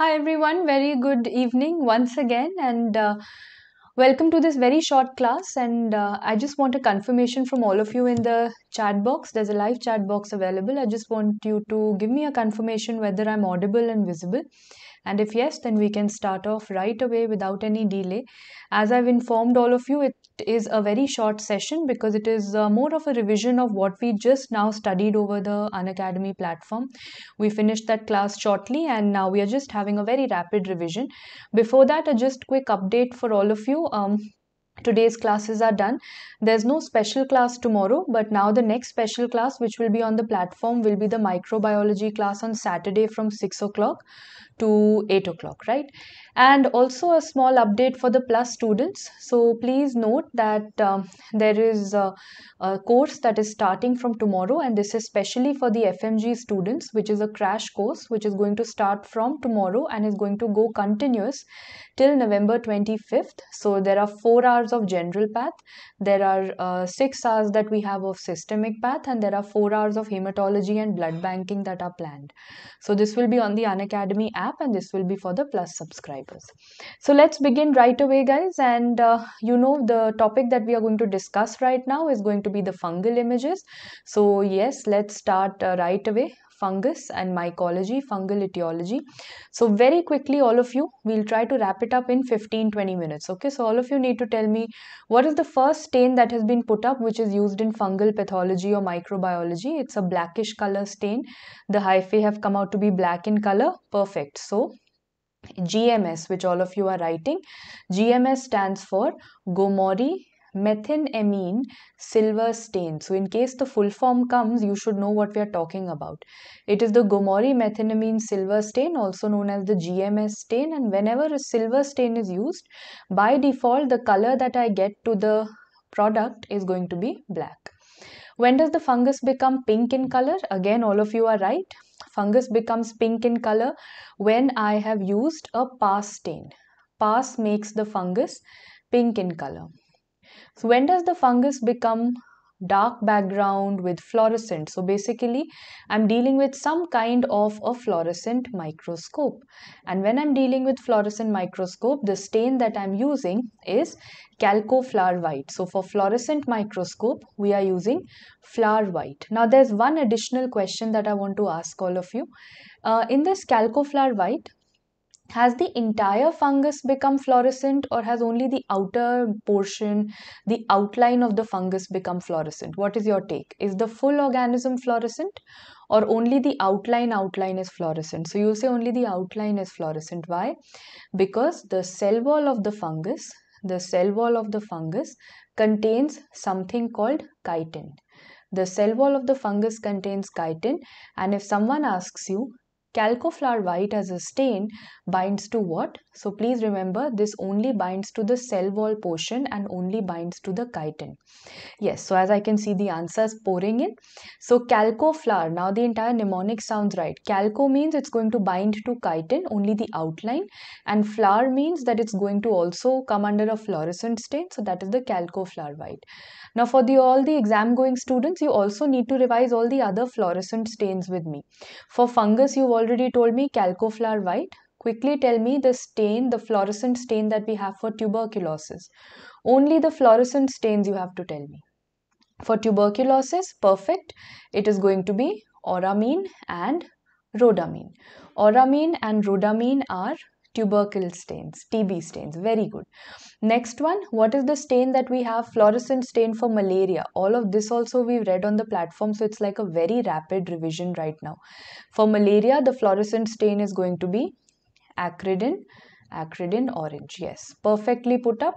Hi everyone, very good evening once again, and uh, welcome to this very short class. And uh, I just want a confirmation from all of you in the chat box. There's a live chat box available. I just want you to give me a confirmation whether I'm audible and visible. And if yes, then we can start off right away without any delay. As I've informed all of you, it is a very short session because it is uh, more of a revision of what we just now studied over the Unacademy platform. We finished that class shortly and now we are just having a very rapid revision. Before that, a just quick update for all of you. Um, today's classes are done there's no special class tomorrow but now the next special class which will be on the platform will be the microbiology class on saturday from 6 o'clock to 8 o'clock, right? And also a small update for the plus students. So please note that um, there is a, a, course that is starting from tomorrow and this is specially for the FMG students, which is a crash course, which is going to start from tomorrow and is going to go continuous till November 25th. So there are four hours of general path. There are uh, six hours that we have of systemic path and there are four hours of hematology and blood banking that are planned. So this will be on the Unacademy app app and this will be for the plus subscribers so let's begin right away guys and uh, you know the topic that we are going to discuss right now is going to be the fungal images so yes let's start uh, right away fungus and mycology, fungal etiology. So very quickly all of you, we'll try to wrap it up in 15-20 minutes. Okay, so all of you need to tell me what is the first stain that has been put up which is used in fungal pathology or microbiology. It's a blackish color stain. The hyphae have come out to be black in color. Perfect. So GMS, which all of you are writing. GMS stands for Gomori methanamine silver stain. So in case the full form comes, you should know what we are talking about. It is the Gomori methanamine silver stain, also known as the GMS stain. And whenever a silver stain is used, by default, the color that I get to the product is going to be black. When does the fungus become pink in color? Again, all of you are right. Fungus becomes pink in color when I have used a pass stain. Pass makes the fungus pink in color. So when does the fungus become dark background with fluorescent? So basically I'm dealing with some kind of a fluorescent microscope. And when I'm dealing with fluorescent microscope, the stain that I'm using is calco flower white. So for fluorescent microscope, we are using flower white. Now there's one additional question that I want to ask all of you. Uh, in this calco flower white, has the entire fungus become fluorescent or has only the outer portion the outline of the fungus become fluorescent what is your take is the full organism fluorescent or only the outline outline is fluorescent so you'll say only the outline is fluorescent why because the cell wall of the fungus the cell wall of the fungus contains something called chitin the cell wall of the fungus contains chitin and if someone asks you Calcoflower white as a stain binds to what? So please remember this only binds to the cell wall portion and only binds to the chitin. Yes, so as I can see the answers pouring in. So calcoflower, now the entire mnemonic sounds right. Calco means it's going to bind to chitin, only the outline. And flower means that it's going to also come under a fluorescent stain. So that is the calcoflower white. Now for the all the exam going students, you also need to revise all the other fluorescent stains with me. For fungus, you've already told me calcoflower white. Quickly tell me the stain, the fluorescent stain that we have for tuberculosis. Only the fluorescent stains you have to tell me. For tuberculosis, perfect. It is going to be oramine and rhodamine. Oramine and rhodamine are tubercle stains, TB stains. Very good. Next one, what is the stain that we have? Fluorescent stain for malaria. All of this also we read on the platform, so it's like a very rapid revision right now. For malaria, the fluorescent stain is going to be acridine acridine orange yes perfectly put up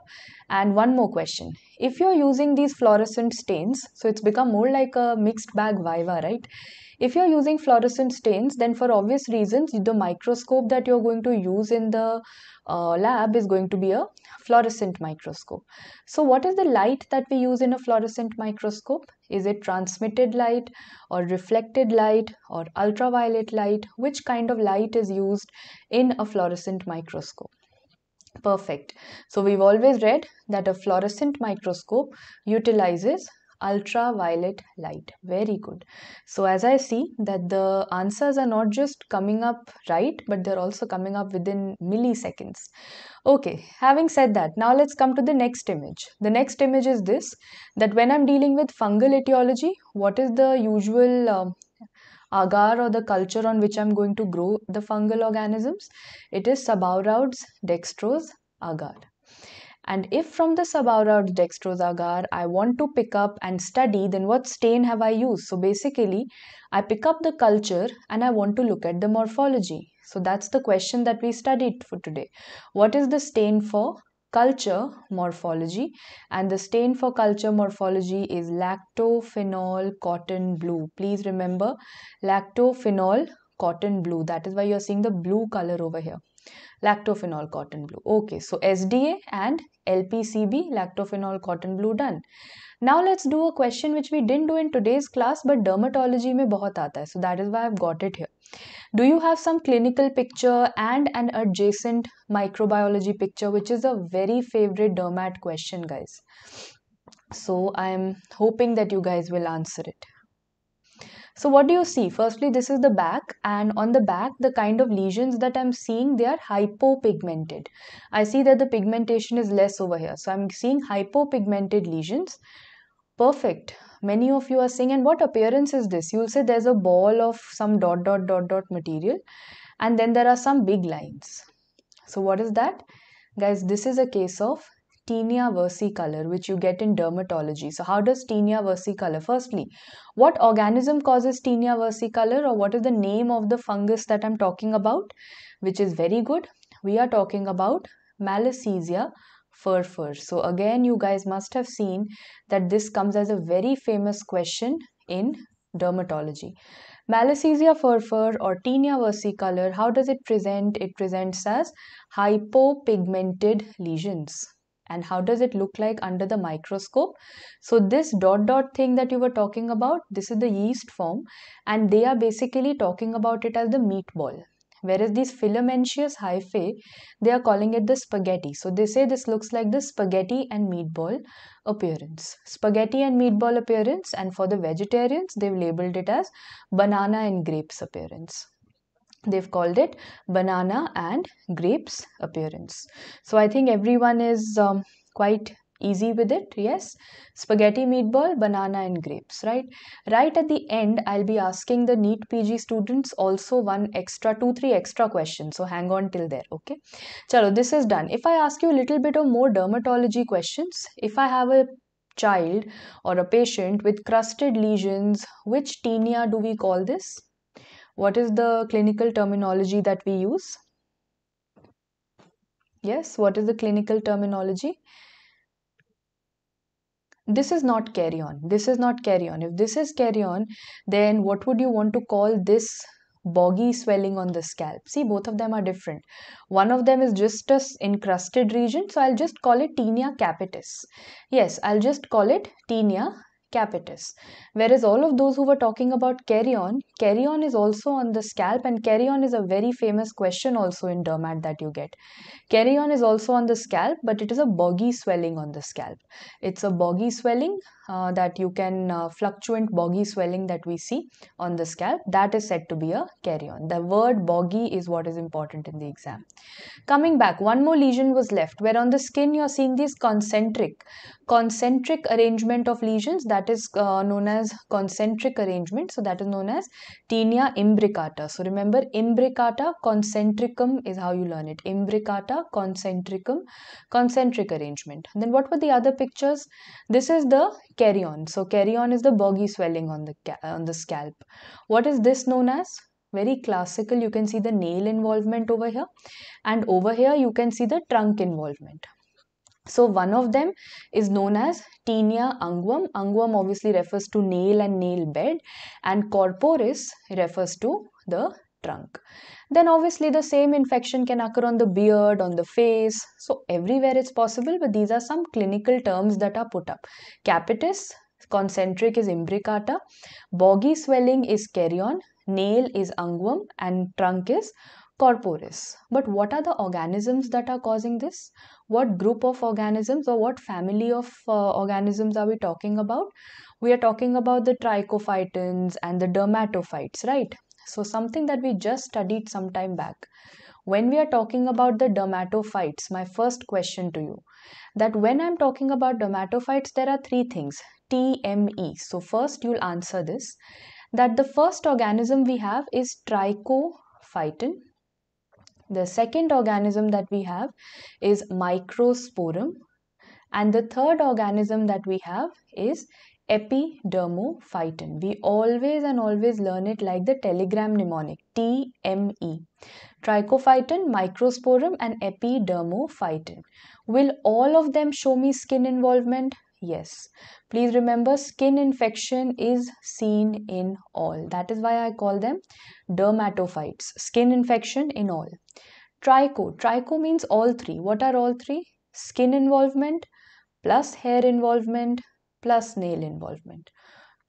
and one more question if you're using these fluorescent stains so it's become more like a mixed bag viva right if you're using fluorescent stains then for obvious reasons the microscope that you're going to use in the uh, lab is going to be a fluorescent microscope so what is the light that we use in a fluorescent microscope is it transmitted light or reflected light or ultraviolet light which kind of light is used in a fluorescent microscope perfect. So we've always read that a fluorescent microscope utilizes ultraviolet light. Very good. So as I see that the answers are not just coming up right, but they're also coming up within milliseconds. Okay, having said that, now let's come to the next image. The next image is this, that when I'm dealing with fungal etiology, what is the usual uh, agar or the culture on which I'm going to grow the fungal organisms, it is Sabouraud's dextrose agar. And if from the Sabauroud's dextrose agar I want to pick up and study, then what stain have I used? So basically, I pick up the culture and I want to look at the morphology. So that's the question that we studied for today. What is the stain for? culture morphology and the stain for culture morphology is lactophenol cotton blue please remember lactophenol cotton blue that is why you're seeing the blue color over here lactophenol cotton blue okay so sda and lpcb lactophenol cotton blue done now let's do a question which we didn't do in today's class but dermatology mein bahut aata hai so that is why i've got it here do you have some clinical picture and an adjacent microbiology picture which is a very favorite dermat question guys so i'm hoping that you guys will answer it so what do you see? Firstly, this is the back and on the back, the kind of lesions that I'm seeing, they are hypopigmented. I see that the pigmentation is less over here. So I'm seeing hypopigmented lesions. Perfect. Many of you are saying, and what appearance is this? You'll say there's a ball of some dot, dot, dot, dot material. And then there are some big lines. So what is that? Guys, this is a case of tinea versicolor which you get in dermatology. So how does tinea versicolor? Firstly, what organism causes tinea versicolor or what is the name of the fungus that I'm talking about? Which is very good. We are talking about Malassezia furfur. So again, you guys must have seen that this comes as a very famous question in dermatology. Malassezia furfur or tinea versicolor, how does it present? It presents as hypopigmented lesions and how does it look like under the microscope so this dot dot thing that you were talking about this is the yeast form and they are basically talking about it as the meatball whereas these filamentous hyphae they are calling it the spaghetti so they say this looks like the spaghetti and meatball appearance spaghetti and meatball appearance and for the vegetarians they've labeled it as banana and grapes appearance they've called it banana and grapes appearance so i think everyone is um, quite easy with it yes spaghetti meatball banana and grapes right right at the end i'll be asking the neat pg students also one extra two three extra questions so hang on till there okay chalo this is done if i ask you a little bit of more dermatology questions if i have a child or a patient with crusted lesions which tinea do we call this what is the clinical terminology that we use? Yes, what is the clinical terminology? This is not carry on. This is not carry on. If this is carry on, then what would you want to call this boggy swelling on the scalp. See, both of them are different. One of them is just a encrusted region, so I'll just call it tinea capitis. Yes, I'll just call it tinea capitis. Whereas all of those who were talking about carry-on, carry-on is also on the scalp and carry-on is a very famous question also in dermat that you get. Carry-on is also on the scalp but it is a boggy swelling on the scalp. It's a boggy swelling uh, that you can uh, fluctuant boggy swelling that we see on the scalp that is said to be a carry on. the word boggy is what is important in the exam coming back one more lesion was left where on the skin you're seeing these concentric concentric arrangement of lesions that is uh, known as concentric arrangement so that is known as tinea imbricata so remember imbricata concentricum is how you learn it imbricata concentricum concentric arrangement then what were the other pictures this is the carrion. So carrion is the boggy swelling on the on the scalp. What is this known as? Very classical. You can see the nail involvement over here, and over here you can see the trunk involvement. So one of them is known as tinea unguum. Unguum obviously refers to nail and nail bed, and corporis refers to the trunk then obviously the same infection can occur on the beard, on the face. So, everywhere it's possible, but these are some clinical terms that are put up. Capitis, concentric is imbricata, boggy swelling is carrion, nail is unguum, and trunk is corporis. But what are the organisms that are causing this? What group of organisms or what family of uh, organisms are we talking about? We are talking about the trichophytons and the dermatophytes, right? So, something that we just studied some time back. When we are talking about the dermatophytes, my first question to you that when I'm talking about dermatophytes, there are three things TME. So, first you'll answer this that the first organism we have is trichophyton. The second organism that we have is microsporum. And the third organism that we have is epidermophyton. We always and always learn it like the telegram mnemonic TME. Trichophyton, microsporum, and epidermophyton. Will all of them show me skin involvement? Yes. Please remember skin infection is seen in all. That is why I call them dermatophytes. Skin infection in all. Trico. Trico means all three. What are all three? Skin involvement plus hair involvement plus nail involvement.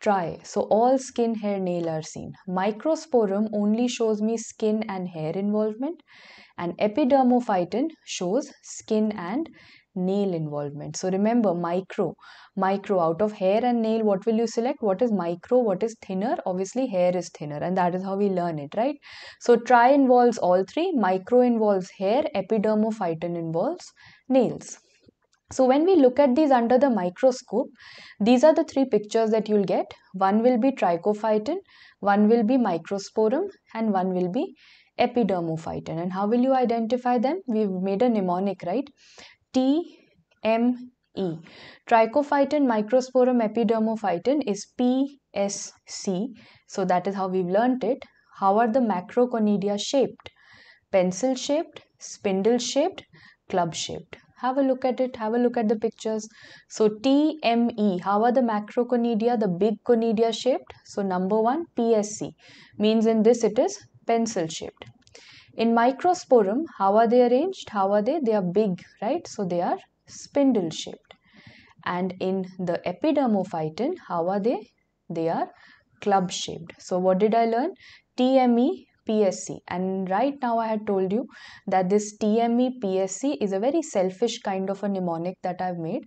Try. So all skin, hair, nail are seen. Microsporum only shows me skin and hair involvement and epidermophyton shows skin and nail involvement. So remember micro, micro out of hair and nail what will you select? What is micro? What is thinner? Obviously hair is thinner and that is how we learn it, right? So try involves all three, micro involves hair, epidermophyton involves nails. So when we look at these under the microscope, these are the three pictures that you'll get. One will be trichophyton, one will be microsporum and one will be epidermophyton. And how will you identify them? We've made a mnemonic, right? T, M, E. Trichophyton, microsporum, epidermophyton is PSC. So that is how we've learnt it. How are the macroconidia shaped? Pencil shaped, spindle shaped, club shaped have a look at it have a look at the pictures so tme how are the macroconidia the big conidia shaped so number 1 psc means in this it is pencil shaped in microsporum how are they arranged how are they they are big right so they are spindle shaped and in the epidermophyton how are they they are club shaped so what did i learn tme PSC and right now I had told you that this TME PSC is a very selfish kind of a mnemonic that I've made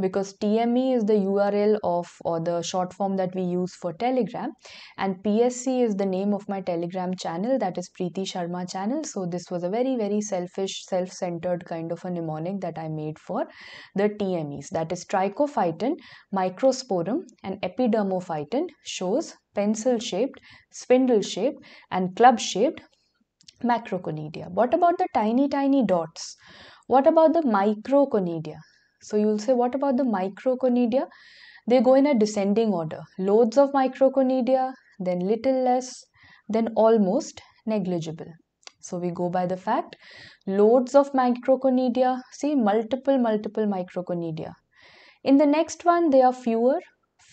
because TME is the URL of or the short form that we use for Telegram and PSC is the name of my Telegram channel that is Preeti Sharma channel so this was a very very selfish self-centered kind of a mnemonic that I made for the TMEs that is trichophyton, microsporum and epidermophyton shows pencil shaped, spindle shaped, and club shaped macroconidia. What about the tiny, tiny dots? What about the microconidia? So you'll say, what about the microconidia? They go in a descending order loads of microconidia, then little less, then almost negligible. So we go by the fact loads of microconidia, see multiple, multiple microconidia. In the next one, they are fewer,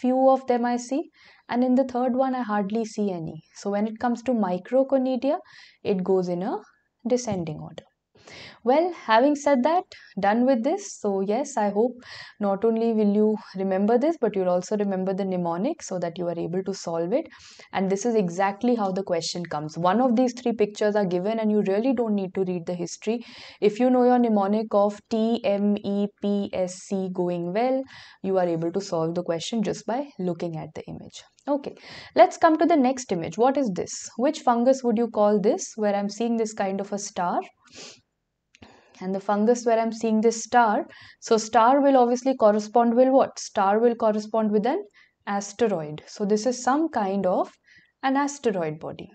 few of them I see and in the third one I hardly see any. So when it comes to microconidia, it goes in a descending order. Well, having said that, done with this. So yes, I hope not only will you remember this, but you'll also remember the mnemonic so that you are able to solve it. And this is exactly how the question comes. One of these three pictures are given and you really don't need to read the history. If you know your mnemonic of T, M, E, P, S, C going well, you are able to solve the question just by looking at the image. Okay, let's come to the next image. What is this? Which fungus would you call this? Where I'm seeing this kind of a star and the fungus where I'm seeing this star. So star will obviously correspond with what? Star will correspond with an asteroid. So this is some kind of an asteroid body.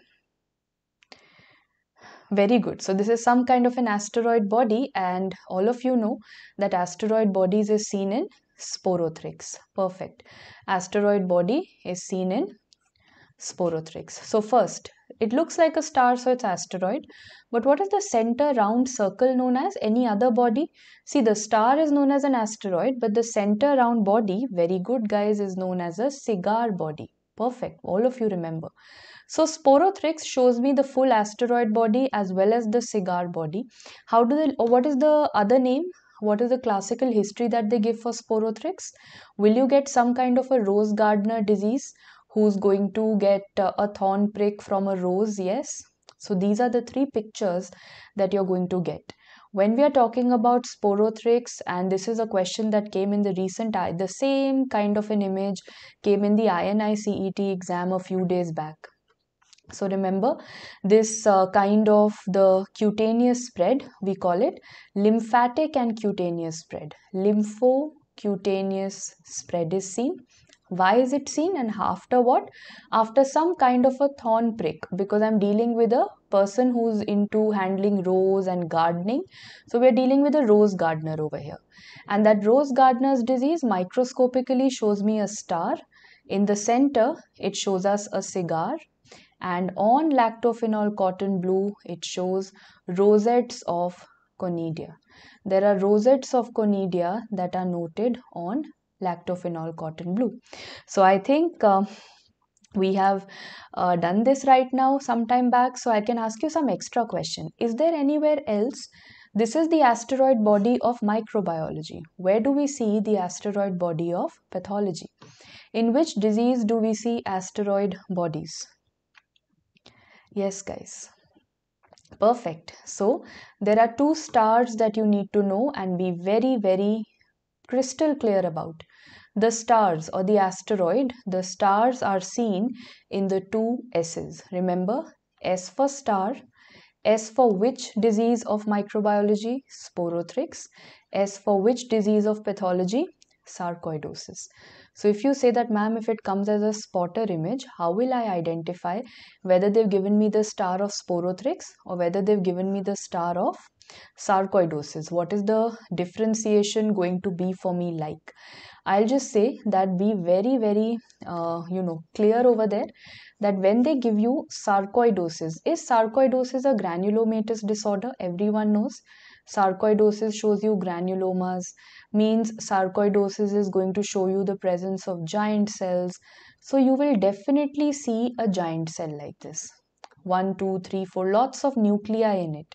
Very good. So this is some kind of an asteroid body and all of you know that asteroid bodies is seen in sporothrix. Perfect. Asteroid body is seen in sporothrix. So first, it looks like a star, so it's asteroid. But what is the center round circle known as? Any other body? See, the star is known as an asteroid, but the center round body, very good guys, is known as a cigar body. Perfect. All of you remember. So Sporothrix shows me the full asteroid body as well as the cigar body. How do they, what is the other name? what is the classical history that they give for sporothrix will you get some kind of a rose gardener disease who's going to get uh, a thorn prick from a rose yes so these are the three pictures that you're going to get when we are talking about sporothrix and this is a question that came in the recent the same kind of an image came in the INICET exam a few days back so remember this uh, kind of the cutaneous spread, we call it lymphatic and cutaneous spread. Lymphocutaneous spread is seen. Why is it seen and after what? After some kind of a thorn prick because I'm dealing with a person who's into handling rose and gardening. So we're dealing with a rose gardener over here. And that rose gardener's disease microscopically shows me a star. In the center, it shows us a cigar and on lactophenol cotton blue it shows rosettes of conidia there are rosettes of conidia that are noted on lactophenol cotton blue so i think uh, we have uh, done this right now sometime back so i can ask you some extra question is there anywhere else this is the asteroid body of microbiology where do we see the asteroid body of pathology in which disease do we see asteroid bodies yes guys perfect so there are two stars that you need to know and be very very crystal clear about the stars or the asteroid the stars are seen in the two s's remember s for star S for which disease of microbiology? Sporothrix. S for which disease of pathology? Sarcoidosis. So if you say that, ma'am, if it comes as a spotter image, how will I identify whether they've given me the star of sporothrix or whether they've given me the star of sarcoidosis? What is the differentiation going to be for me like? I'll just say that be very, very, uh, you know, clear over there that when they give you sarcoidosis, is sarcoidosis a granulomatous disorder? Everyone knows Sarcoidosis shows you granulomas, means sarcoidosis is going to show you the presence of giant cells. So you will definitely see a giant cell like this. One, two, three, four, lots of nuclei in it.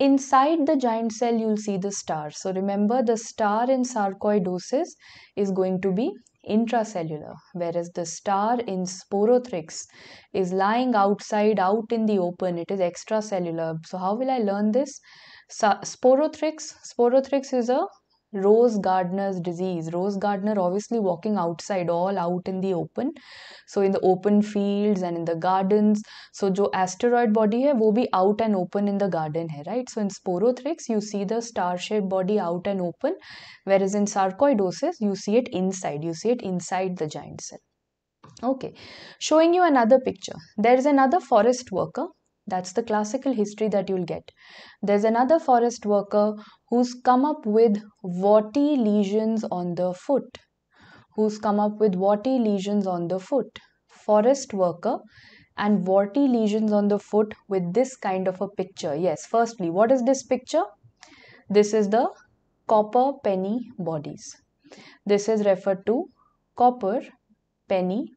Inside the giant cell, you'll see the star. So remember, the star in sarcoidosis is going to be intracellular, whereas the star in sporothrix is lying outside, out in the open. It is extracellular. So, how will I learn this? Sporothrix. Sporothrix is a rose gardener's disease. Rose gardener obviously walking outside, all out in the open. So in the open fields and in the gardens. So जो asteroid body है वो भी out and open in the garden है, right? So in sporothrix you see the star-shaped body out and open, whereas in sarcoidosis you see it inside. You see it inside the giant cell. Okay, showing you another picture. There is another forest worker that's the classical history that you'll get. There's another forest worker who's come up with warty lesions on the foot. Who's come up with warty lesions on the foot? Forest worker and warty lesions on the foot with this kind of a picture. Yes, firstly, what is this picture? This is the copper penny bodies. This is referred to copper penny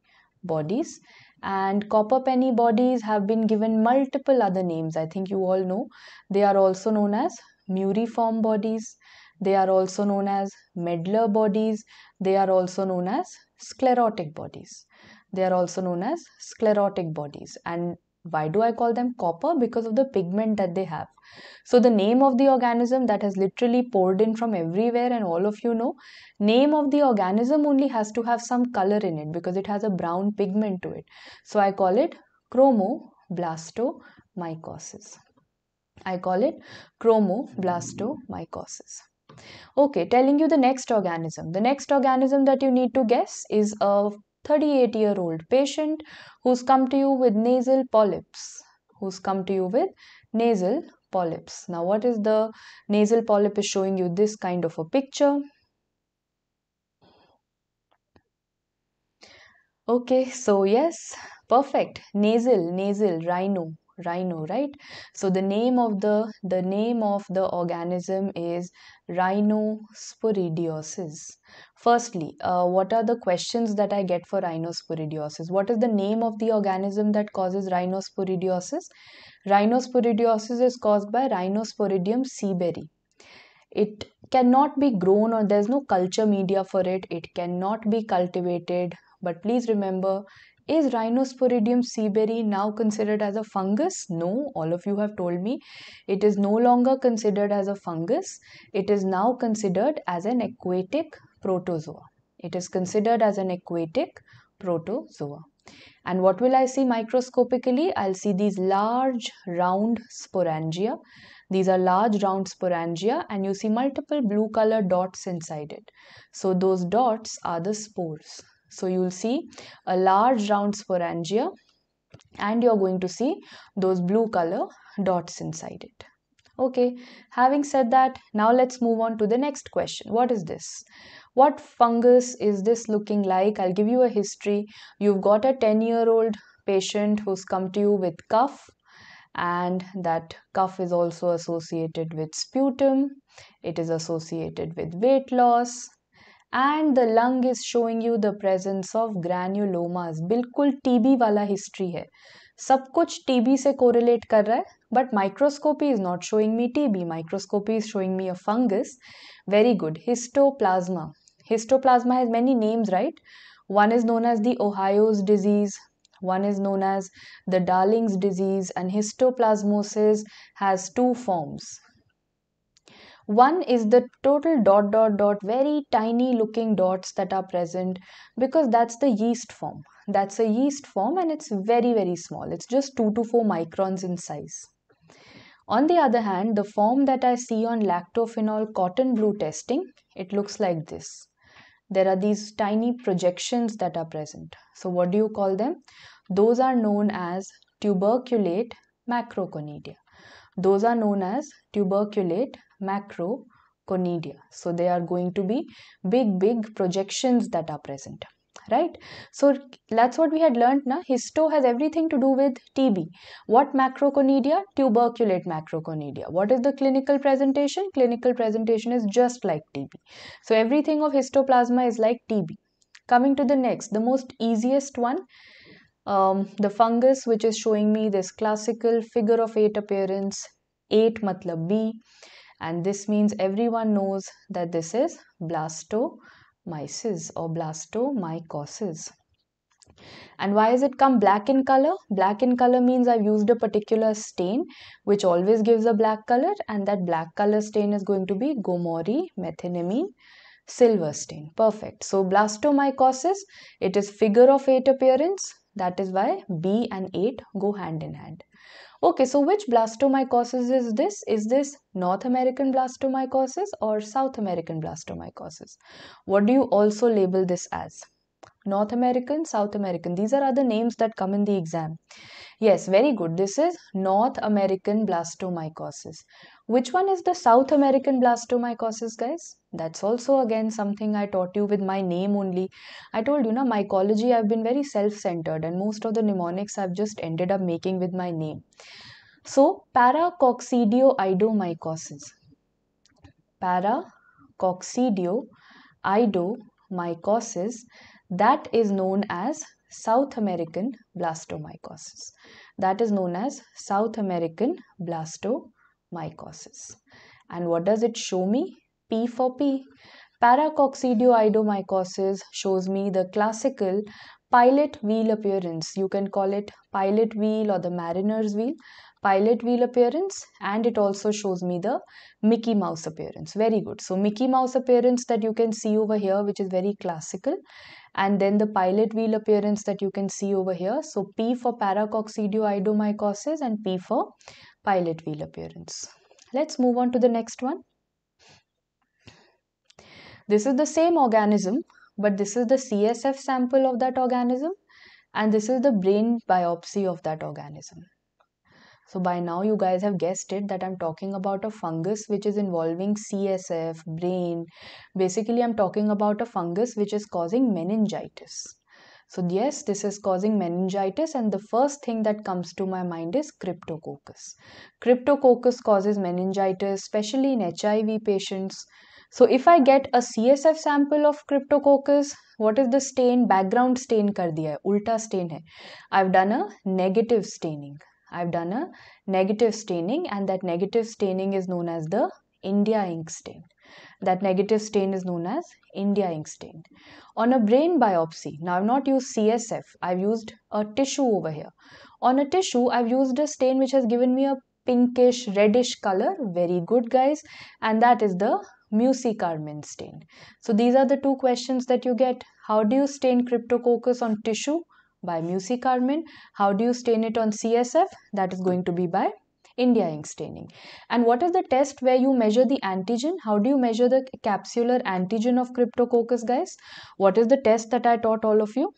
bodies and copper penny bodies have been given multiple other names i think you all know they are also known as muriform bodies they are also known as medlar bodies they are also known as sclerotic bodies they are also known as sclerotic bodies and why do I call them copper? Because of the pigment that they have. So the name of the organism that has literally poured in from everywhere and all of you know, name of the organism only has to have some color in it because it has a brown pigment to it. So I call it chromoblastomycosis. I call it chromoblastomycosis. Okay, telling you the next organism. The next organism that you need to guess is a 38 year old patient who's come to you with nasal polyps. Who's come to you with nasal polyps. Now, what is the nasal polyp is showing you this kind of a picture. Okay, so yes, perfect. Nasal, nasal, rhino rhino right so the name of the the name of the organism is rhinosporidiosis firstly uh, what are the questions that i get for rhinosporidiosis what is the name of the organism that causes rhinosporidiosis rhinosporidiosis is caused by rhinosporidium seaberry it cannot be grown or there's no culture media for it it cannot be cultivated but please remember is Rhinosporidium seaberry now considered as a fungus? No, all of you have told me it is no longer considered as a fungus. It is now considered as an aquatic protozoa. It is considered as an aquatic protozoa. And what will I see microscopically? I'll see these large round sporangia. These are large round sporangia and you see multiple blue color dots inside it. So those dots are the spores. So you will see a large round sporangia and you're going to see those blue color dots inside it. Okay, having said that, now let's move on to the next question. What is this? What fungus is this looking like? I'll give you a history. You've got a 10 year old patient who's come to you with cough and that cough is also associated with sputum it is associated with weight loss and the lung is showing you the presence of granulomas bilkul tb wala history hai sab kuch tb se correlate kar raha but microscopy is not showing me tb microscopy is showing me a fungus very good histoplasma histoplasma has many names right one is known as the ohio's disease one is known as the darling's disease and histoplasmosis has two forms one is the total dot dot dot very tiny looking dots that are present because that's the yeast form. That's a yeast form and it's very very small. It's just 2 to 4 microns in size. On the other hand, the form that I see on lactophenol cotton blue testing, it looks like this. There are these tiny projections that are present. So what do you call them? Those are known as tuberculate macroconidia. Those are known as tuberculate macroconidia so they are going to be big big projections that are present right so that's what we had learned now histo has everything to do with tb what macroconidia tuberculate macroconidia what is the clinical presentation clinical presentation is just like tb so everything of histoplasma is like tb coming to the next the most easiest one um, the fungus which is showing me this classical figure of eight appearance 8 matlab b and this means everyone knows that this is blastomyces or blastomycosis and why has it come black in color black in color means i've used a particular stain which always gives a black color and that black color stain is going to be gomori methenamine silver stain perfect so blastomycosis it is figure of eight appearance that is why b and 8 go hand in hand Okay, so which blastomycosis is this? Is this North American blastomycosis or South American blastomycosis? What do you also label this as? North American, South American. These are other names that come in the exam. Yes, very good. This is North American blastomycosis. Which one is the South American blastomycosis, guys? That's also again something I taught you with my name only. I told you, na, mycology, I've been very self centered, and most of the mnemonics I've just ended up making with my name. So, paracoccidioidomycosis. Paracoccidioidomycosis that is known as South American blastomycosis. That is known as South American blastomycosis. And what does it show me? P for P. Paracoccidioidomycosis shows me the classical pilot wheel appearance. You can call it pilot wheel or the mariner's wheel pilot wheel appearance and it also shows me the Mickey Mouse appearance. Very good. So Mickey Mouse appearance that you can see over here which is very classical and then the pilot wheel appearance that you can see over here. So P for paracoccidioidomycosis and P for pilot wheel appearance. Let's move on to the next one. This is the same organism but this is the CSF sample of that organism and this is the brain biopsy of that organism. So by now you guys have guessed it that I'm talking about a fungus which is involving CSF, brain. Basically I'm talking about a fungus which is causing meningitis. So yes, this is causing meningitis and the first thing that comes to my mind is cryptococcus. Cryptococcus causes meningitis especially in HIV patients. So if I get a CSF sample of cryptococcus, what is the stain? Background stain kar diya hai, ulta stain hai. I've done a negative staining. I've done a negative staining and that negative staining is known as the India ink stain. That negative stain is known as India ink stain. On a brain biopsy, now I've not used CSF, I've used a tissue over here. On a tissue, I've used a stain which has given me a pinkish reddish color. Very good guys. And that is the mucicarmin stain. So these are the two questions that you get. How do you stain cryptococcus on tissue? by mucicarmine, How do you stain it on CSF? That is going to be by India ink staining. And what is the test where you measure the antigen? How do you measure the capsular antigen of Cryptococcus, guys? What is the test that I taught all of you?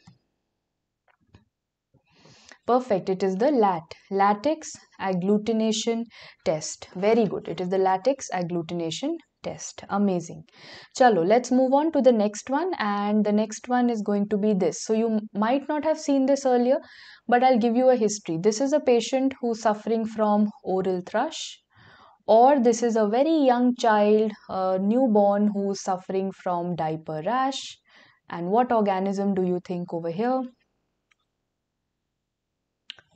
Perfect. It is the LAT, latex agglutination test. Very good. It is the latex agglutination test amazing chalo let's move on to the next one and the next one is going to be this so you might not have seen this earlier but i'll give you a history this is a patient who's suffering from oral thrush or this is a very young child a newborn who's suffering from diaper rash and what organism do you think over here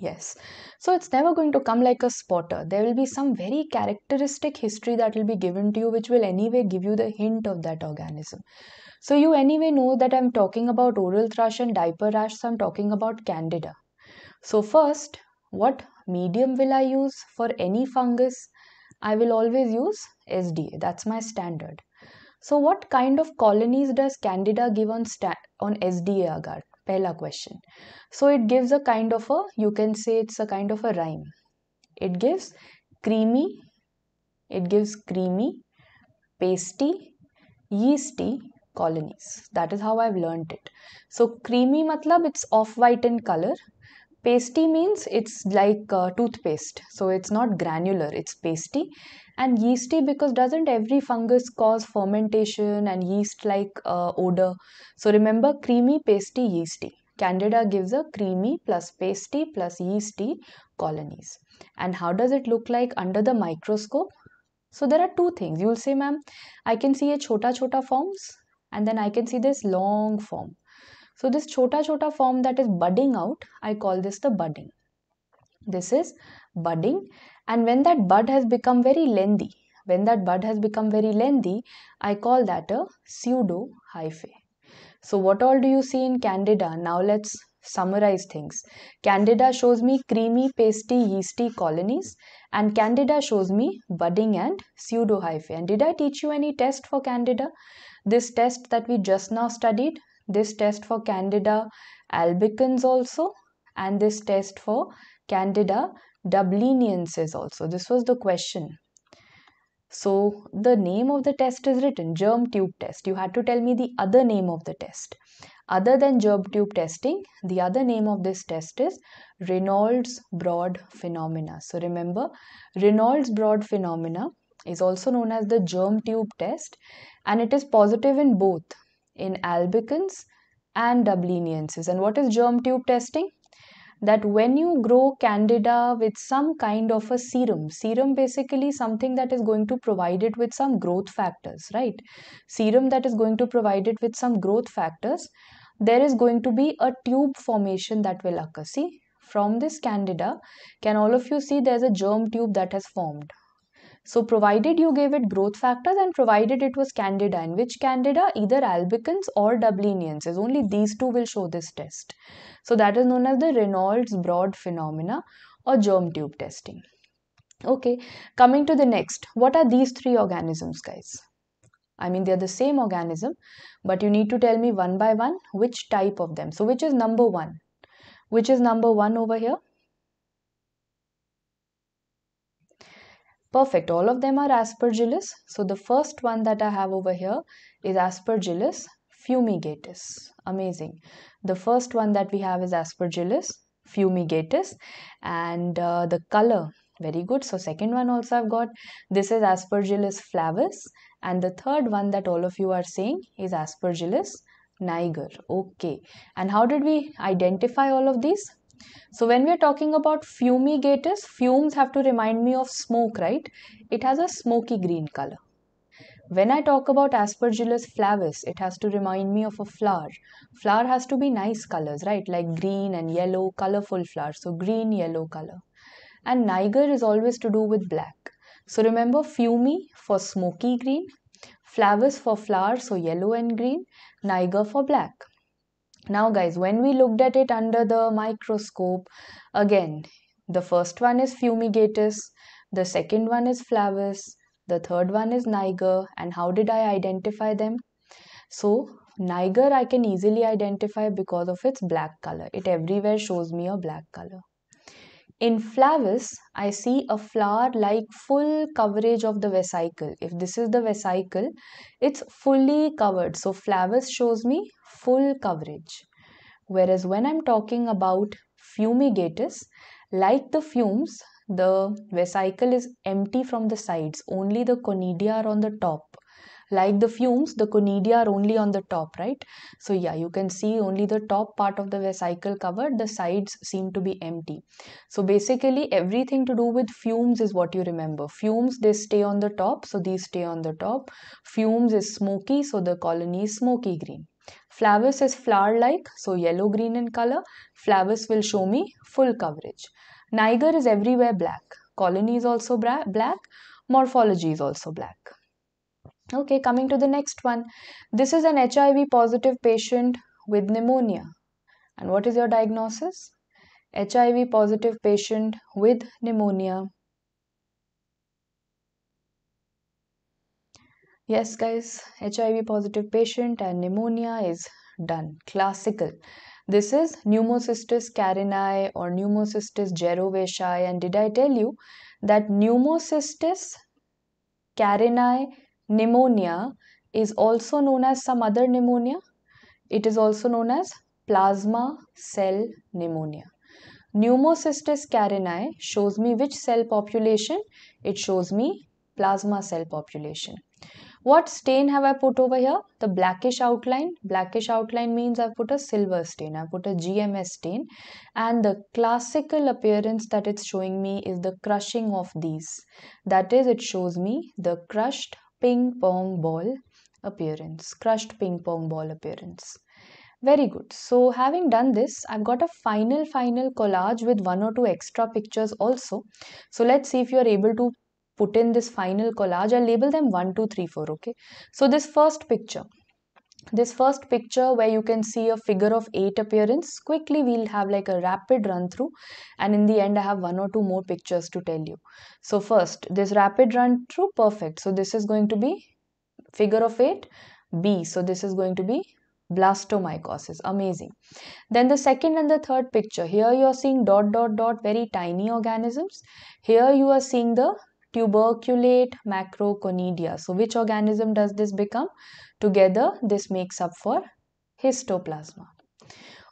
Yes. So it's never going to come like a spotter. There will be some very characteristic history that will be given to you, which will anyway give you the hint of that organism. So you anyway know that I'm talking about oral thrush and diaper rash, so I'm talking about candida. So, first, what medium will I use for any fungus? I will always use SDA, that's my standard. So, what kind of colonies does candida give on, sta- on SDA agar? pehla question so it gives a kind of a you can say it's a kind of a rhyme it gives creamy it gives creamy pasty yeasty colonies that is how i've learned it so creamy matlab it's off white in color pasty means it's like uh, toothpaste so it's not granular it's pasty and yeasty because doesn't every fungus cause fermentation and yeast like uh, odor so remember creamy pasty yeasty candida gives a creamy plus pasty plus yeasty colonies and how does it look like under the microscope so there are two things you will say ma'am i can see a chota chota forms and then i can see this long form so this chota chota form that is budding out, I call this the budding. This is budding and when that bud has become very lengthy, when that bud has become very lengthy, I call that a pseudo hyphae. So what all do you see in candida? Now let's summarize things. Candida shows me creamy, pasty, yeasty colonies and candida shows me budding and pseudo hypha. And did I teach you any test for candida? This test that we just now studied, this test for Candida albicans also and this test for Candida dubliniensis also. This was the question. So the name of the test is written germ tube test. You had to tell me the other name of the test. Other than germ tube testing, the other name of this test is Reynolds Broad Phenomena. So remember, Reynolds Broad Phenomena is also known as the germ tube test and it is positive in both in albicans and dubliniensis. And what is germ tube testing? That when you grow candida with some kind of a serum, serum basically something that is going to provide it with some growth factors, right? Serum that is going to provide it with some growth factors, there is going to be a tube formation that will occur. See, from this candida, can all of you see there's a germ tube that has formed, so provided you gave it growth factors and provided it was candida and which candida either albicans or dublinians is only these two will show this test. So that is known as the Reynolds broad phenomena or germ tube testing. Okay, coming to the next. What are these three organisms guys? I mean they are the same organism but you need to tell me one by one which type of them. So which is number one? Which is number one over here? Perfect. All of them are aspergillus. So the first one that I have over here is aspergillus fumigatus. Amazing. The first one that we have is aspergillus fumigatus and uh, the color very good so second one also i've got this is aspergillus flavus and the third one that all of you are saying is aspergillus niger okay and how did we identify all of these so when we're talking about fumigators, fumes have to remind me of smoke, right? It has a smoky green color. When I talk about Aspergillus flavus, it has to remind me of a flower. Flower has to be nice colors, right? Like green and yellow, colorful flowers. So green, yellow color. And niger is always to do with black. So remember fumi for smoky green, flavus for flower, so yellow and green, niger for black now guys when we looked at it under the microscope again the first one is fumigatus the second one is flavus the third one is niger and how did i identify them so niger i can easily identify because of its black color it everywhere shows me a black color in Flavus, I see a flower like full coverage of the vesicle. If this is the vesicle, it's fully covered. So Flavus shows me full coverage. Whereas when I'm talking about fumigatus, like the fumes, the vesicle is empty from the sides. Only the conidia are on the top like the fumes the conidia are only on the top right so yeah you can see only the top part of the vesicle covered the sides seem to be empty so basically everything to do with fumes is what you remember fumes they stay on the top so these stay on the top fumes is smoky so the colony is smoky green flavus is flower like so yellow green in color flavus will show me full coverage niger is everywhere black colony is also black morphology is also black okay coming to the next one this is an hiv positive patient with pneumonia and what is your diagnosis hiv positive patient with pneumonia yes guys hiv positive patient and pneumonia is done classical this is pneumocystis carinae or pneumocystis geruvacei and did i tell you that pneumocystis carinae pneumonia is also known as some other pneumonia. It is also known as plasma cell pneumonia. Pneumocystis carinae shows me which cell population? It shows me plasma cell population. What stain have I put over here? The blackish outline. Blackish outline means I've put a silver stain. I've put a GMS stain. And the classical appearance that it's showing me is the crushing of these. That is, it shows me the crushed ping pong ball appearance, crushed ping pong ball appearance. Very good. So having done this, I've got a final, final collage with one or two extra pictures also. So let's see if you're able to put in this final collage. I'll label them 1, 2, 3, 4. Okay. So this first picture, this first picture where you can see a figure of 8 appearance quickly we'll have like a rapid run through and in the end I have one or two more pictures to tell you. So first this rapid run through perfect so this is going to be figure of 8 B so this is going to be blastomycosis amazing then the second and the third picture here you are seeing dot dot dot very tiny organisms here you are seeing the tuberculate macroconidia. So which organism does this become? Together this makes up for histoplasma.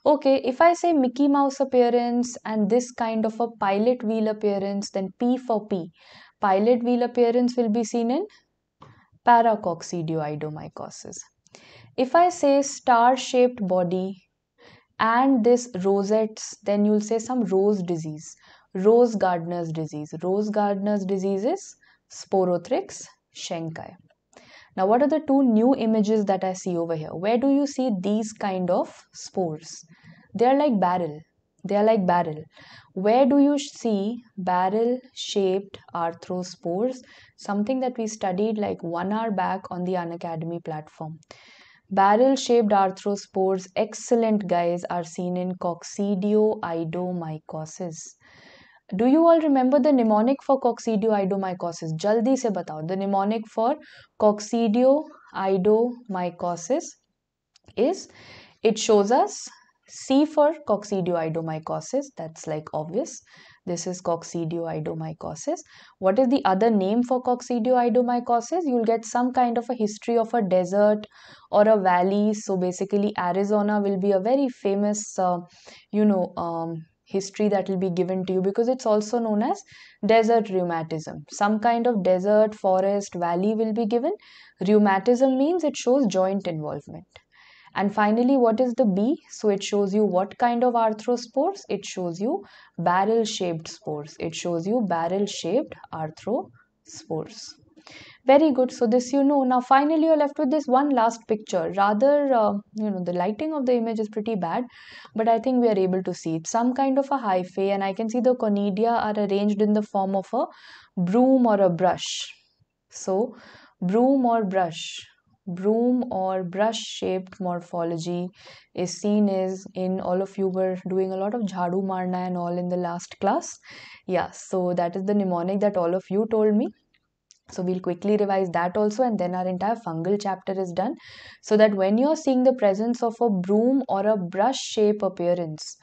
Okay, if I say Mickey Mouse appearance and this kind of a pilot wheel appearance, then P for P. Pilot wheel appearance will be seen in paracoccidioidomycosis. If I say star-shaped body and this rosettes, then you'll say some rose disease rose gardener's disease. Rose gardener's disease is Sporothrix shenkai. Now, what are the two new images that I see over here? Where do you see these kind of spores? They are like barrel. They are like barrel. Where do you see barrel-shaped arthrospores? Something that we studied like one hour back on the Unacademy platform. Barrel-shaped arthrospores, excellent guys, are seen in Coccidioidomycosis. Do you all remember the mnemonic for आइडोमाइकोसिस Jaldi se batao. The mnemonic for कॉक्सीडियो is it shows us C for coccidioidomycosis that's like obvious this is coccidioidomycosis what is the other name for coccidioidomycosis you'll get some kind of a history of a desert or a valley so basically Arizona will be a very famous uh, you know um, history that will be given to you because it's also known as desert rheumatism. Some kind of desert, forest, valley will be given. Rheumatism means it shows joint involvement. And finally, what is the B? So it shows you what kind of arthrospores. It shows you barrel shaped spores. It shows you barrel shaped arthrospores very good so this you know now finally you're left with this one last picture rather uh, you know the lighting of the image is pretty bad but i think we are able to see it. some kind of a hyphae and i can see the conidia are arranged in the form of a broom or a brush so broom or brush broom or brush shaped morphology is seen is in all of you were doing a lot of jhadu marna and all in the last class yeah so that is the mnemonic that all of you told me so we'll quickly revise that also and then our entire fungal chapter is done. So that when you're seeing the presence of a broom or a brush shape appearance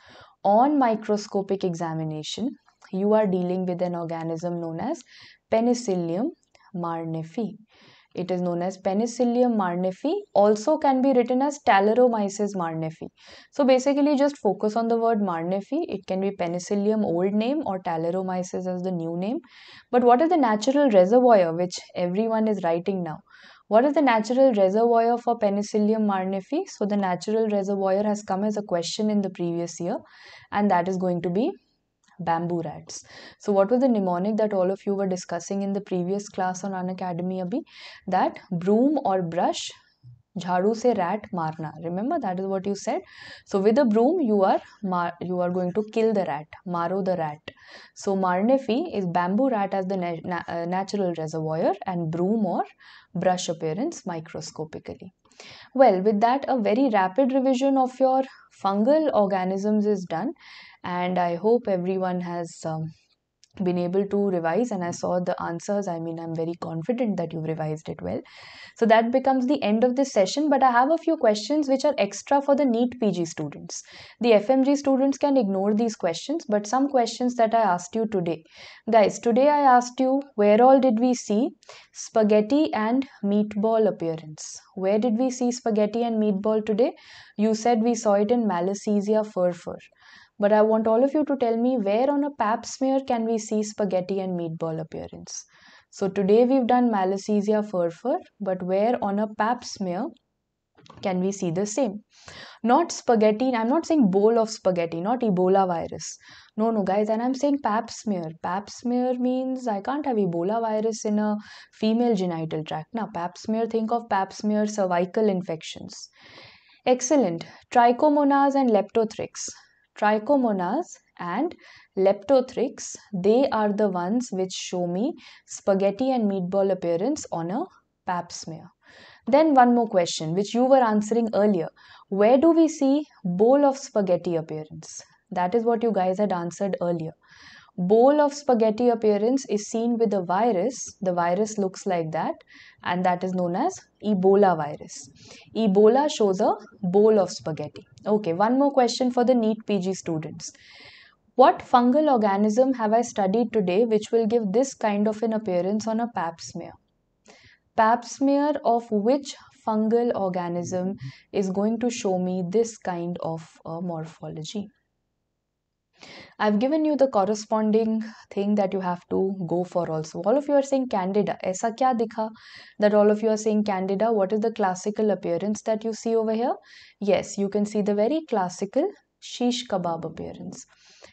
on microscopic examination, you are dealing with an organism known as Penicillium marnifi. It is known as Penicillium marnifi, also can be written as Talaromyces marnifi. So basically just focus on the word marnifi. It can be Penicillium old name or Talaromyces as the new name. But what is the natural reservoir which everyone is writing now? What is the natural reservoir for Penicillium marnifi? So the natural reservoir has come as a question in the previous year and that is going to be bamboo rats so what was the mnemonic that all of you were discussing in the previous class on unacademy abhi that broom or brush झाड़ू से rat मारना remember that is what you said so with a broom you are you are going to kill the rat maru the rat so marnefi is bamboo rat as the na na uh, natural reservoir and broom or brush appearance microscopically well with that a very rapid revision of your fungal organisms is done and i hope everyone has um, been able to revise and i saw the answers i mean i'm very confident that you've revised it well so that becomes the end of this session but i have a few questions which are extra for the neat pg students the fmg students can ignore these questions but some questions that i asked you today guys today i asked you where all did we see spaghetti and meatball appearance where did we see spaghetti and meatball today you said we saw it in malassezia furfur but I want all of you to tell me where on a pap smear can we see spaghetti and meatball appearance. So today we've done Malassezia furfur, but where on a pap smear can we see the same not spaghetti i'm not saying bowl of spaghetti not ebola virus no no guys and i'm saying pap smear pap smear means i can't have ebola virus in a female genital tract now pap smear think of pap smear cervical infections excellent trichomonas and Leptothrix trichomonas and leptothrix they are the ones which show me spaghetti and meatball appearance on a pap smear then one more question which you were answering earlier where do we see bowl of spaghetti appearance that is what you guys had answered earlier bowl of spaghetti appearance is seen with a virus. The virus looks like that, and that is known as Ebola virus. Ebola shows a bowl of spaghetti. Okay, one more question for the NEET PG students. What fungal organism have I studied today which will give this kind of an appearance on a pap smear? Pap smear of which fungal organism is going to show me this kind of uh, morphology? I've given you the corresponding thing that you have to go for also. All of you are saying candida. Aisa kya dikha? That all of you are saying candida. What is the classical appearance that you see over here? Yes, you can see the very classical sheesh kebab appearance.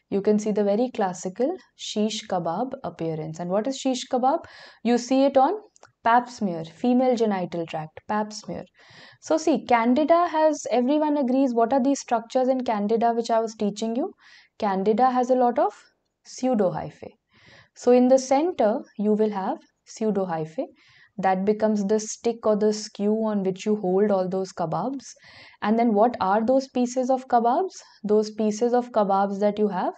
You can see the very classical sheesh kebab appearance. And what is sheesh kebab? You see it on pap smear, female genital tract, pap smear. So see, candida has, everyone agrees, what are these structures in candida which I was teaching you? candida has a lot of pseudohyphae. So in the center, you will have pseudohyphae. That becomes the stick or the skew on which you hold all those kebabs. And then what are those pieces of kebabs? Those pieces of kebabs that you have,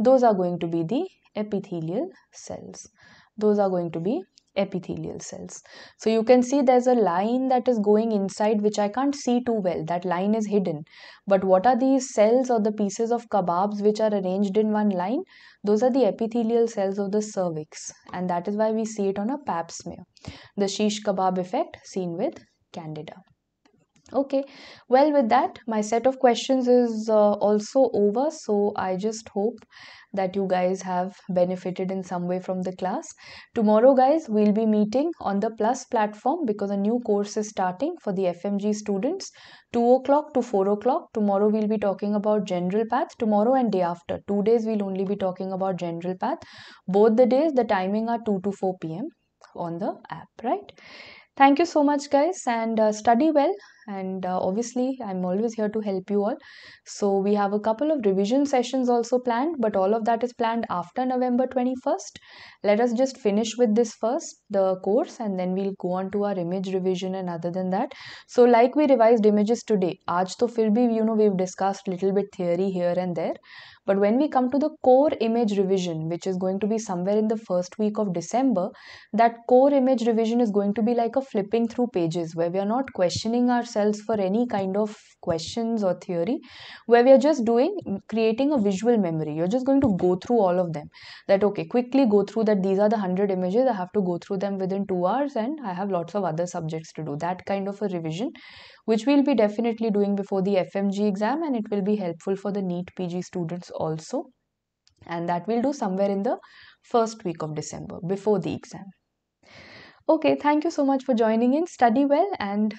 those are going to be the epithelial cells. Those are going to be epithelial cells. So you can see there's a line that is going inside which I can't see too well. That line is hidden. But what are these cells or the pieces of kebabs which are arranged in one line? Those are the epithelial cells of the cervix and that is why we see it on a pap smear. The sheesh kebab effect seen with candida okay well with that my set of questions is uh, also over so i just hope that you guys have benefited in some way from the class. Tomorrow, guys, we'll be meeting on the Plus platform because a new course is starting for the FMG students. 2 o'clock to 4 o'clock. Tomorrow, we'll be talking about general path. Tomorrow and day after. Two days, we'll only be talking about general path. Both the days, the timing are 2 to 4 p.m. on the app, right? Thank you so much, guys, and uh, study well and uh, obviously i'm always here to help you all so we have a couple of revision sessions also planned but all of that is planned after november 21st let us just finish with this first the course and then we'll go on to our image revision and other than that so like we revised images today aaj to fir bhi you know we've discussed little bit theory here and there but when we come to the core image revision, which is going to be somewhere in the first week of December, that core image revision is going to be like a flipping through pages where we are not questioning ourselves for any kind of questions or theory, where we are just doing creating a visual memory. You're just going to go through all of them. That, okay, quickly go through that these are the 100 images, I have to go through them within two hours, and I have lots of other subjects to do. That kind of a revision which we'll be definitely doing before the FMG exam and it will be helpful for the NEET PG students also and that we'll do somewhere in the first week of December before the exam. Okay, thank you so much for joining in. Study well and